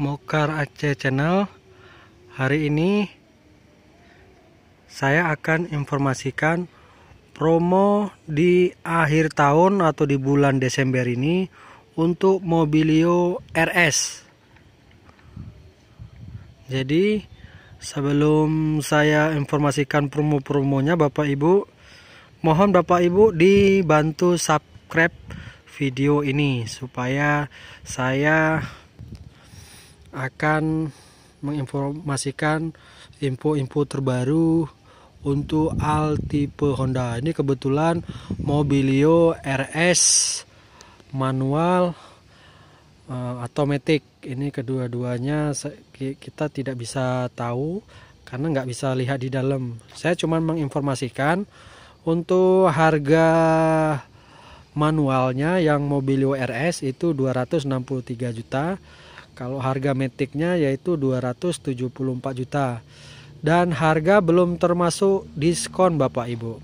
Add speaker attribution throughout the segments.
Speaker 1: Mokar Aceh Channel Hari ini saya akan informasikan promo di akhir tahun atau di bulan Desember ini untuk Mobilio RS Jadi sebelum saya informasikan promo-promonya Bapak Ibu Mohon Bapak Ibu dibantu subscribe video ini supaya saya akan menginformasikan info-info terbaru untuk al tipe Honda ini kebetulan Mobilio RS manual uh, automatic ini kedua-duanya kita tidak bisa tahu karena nggak bisa lihat di dalam saya cuma menginformasikan untuk harga manualnya yang Mobilio RS itu 263 juta kalau harga metiknya yaitu 274 juta. Dan harga belum termasuk diskon Bapak Ibu.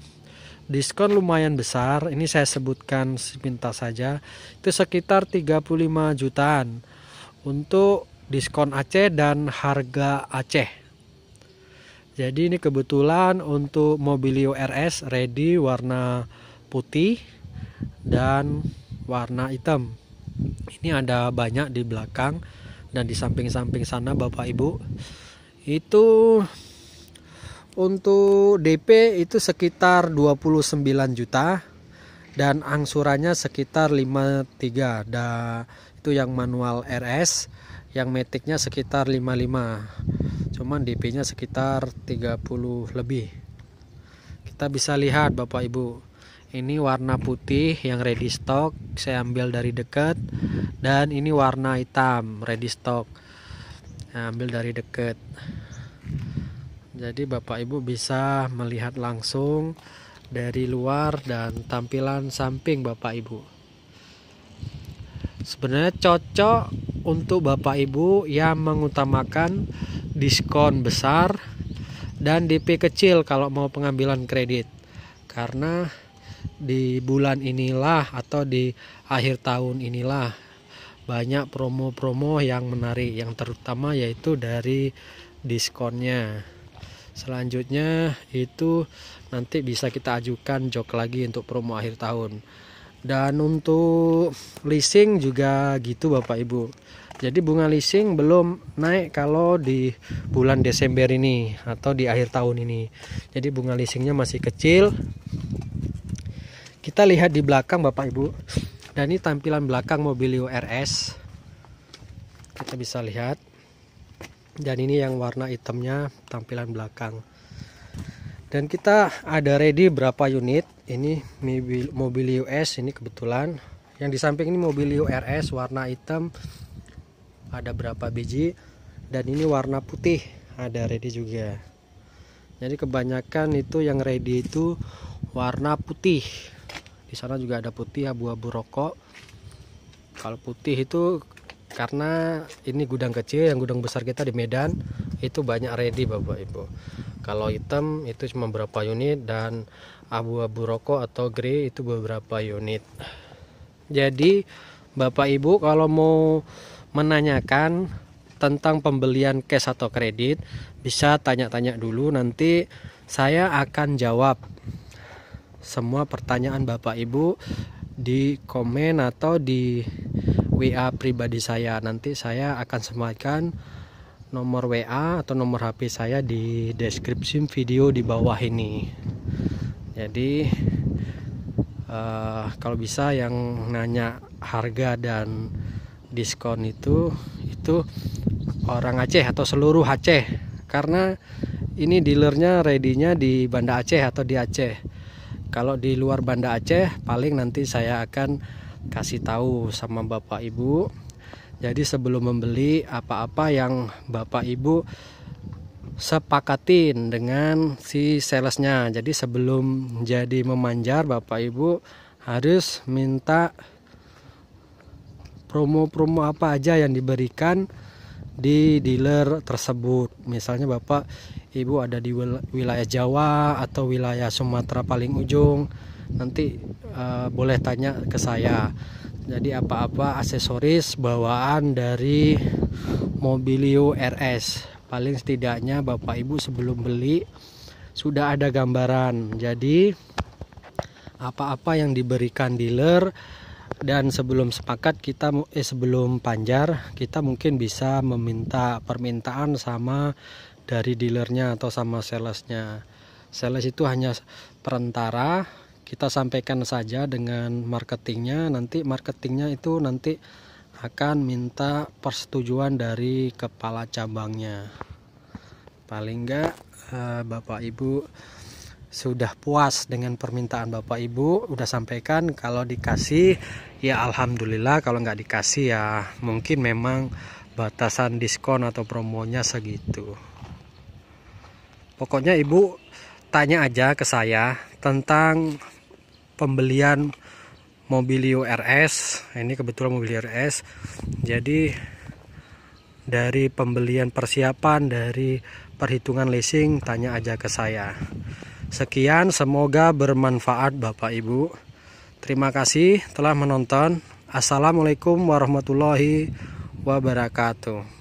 Speaker 1: Diskon lumayan besar, ini saya sebutkan sepintas saja. Itu sekitar 35 jutaan untuk diskon Aceh dan harga Aceh. Jadi ini kebetulan untuk Mobilio RS ready warna putih dan warna hitam ini ada banyak di belakang dan di samping-samping sana Bapak Ibu itu untuk DP itu sekitar 29 juta dan angsurannya sekitar 53 da, itu yang manual RS yang metiknya sekitar 55 cuman DP nya sekitar 30 lebih kita bisa lihat Bapak Ibu ini warna putih yang ready stock saya ambil dari dekat dan ini warna hitam ready stock saya ambil dari dekat jadi bapak ibu bisa melihat langsung dari luar dan tampilan samping bapak ibu sebenarnya cocok untuk bapak ibu yang mengutamakan diskon besar dan DP kecil kalau mau pengambilan kredit karena di bulan inilah atau di akhir tahun inilah banyak promo-promo yang menarik yang terutama yaitu dari diskonnya selanjutnya itu nanti bisa kita ajukan jok lagi untuk promo akhir tahun dan untuk leasing juga gitu Bapak Ibu jadi bunga leasing belum naik kalau di bulan Desember ini atau di akhir tahun ini jadi bunga leasingnya masih kecil kita lihat di belakang Bapak Ibu dan ini tampilan belakang Mobilio RS kita bisa lihat dan ini yang warna hitamnya tampilan belakang dan kita ada ready berapa unit ini Mobilio S ini kebetulan yang di samping ini Mobilio RS warna hitam ada berapa biji dan ini warna putih ada ready juga jadi kebanyakan itu yang ready itu warna putih sana juga ada putih abu-abu rokok kalau putih itu karena ini gudang kecil yang gudang besar kita di Medan itu banyak ready Bapak Ibu kalau hitam itu cuma beberapa unit dan abu-abu rokok atau grey itu beberapa unit jadi Bapak Ibu kalau mau menanyakan tentang pembelian cash atau kredit bisa tanya-tanya dulu nanti saya akan jawab semua pertanyaan Bapak Ibu di komen atau di WA pribadi saya. Nanti saya akan sematkan nomor WA atau nomor HP saya di deskripsi video di bawah ini. Jadi uh, kalau bisa yang nanya harga dan diskon itu itu orang Aceh atau seluruh Aceh karena ini dealernya ready-nya di Banda Aceh atau di Aceh kalau di luar Banda Aceh paling nanti saya akan kasih tahu sama Bapak Ibu. Jadi sebelum membeli apa-apa yang Bapak Ibu sepakatin dengan si salesnya. Jadi sebelum jadi memanjar Bapak Ibu harus minta promo-promo apa aja yang diberikan di dealer tersebut. Misalnya Bapak Ibu ada di wilayah Jawa atau wilayah Sumatera paling ujung, nanti uh, boleh tanya ke saya. Jadi apa-apa aksesoris bawaan dari Mobilio RS. Paling setidaknya Bapak Ibu sebelum beli sudah ada gambaran. Jadi apa-apa yang diberikan dealer dan sebelum sepakat kita eh sebelum panjar kita mungkin bisa meminta permintaan sama dari dealernya atau sama salesnya sales itu hanya perantara kita sampaikan saja dengan marketingnya nanti marketingnya itu nanti akan minta persetujuan dari kepala cabangnya paling enggak eh, Bapak Ibu sudah puas dengan permintaan Bapak Ibu udah sampaikan kalau dikasih ya Alhamdulillah kalau nggak dikasih ya mungkin memang batasan diskon atau promonya segitu pokoknya Ibu tanya aja ke saya tentang pembelian mobilio RS ini kebetulan mobilio RS jadi dari pembelian persiapan dari perhitungan leasing tanya aja ke saya Sekian, semoga bermanfaat Bapak Ibu. Terima kasih telah menonton. Assalamualaikum warahmatullahi wabarakatuh.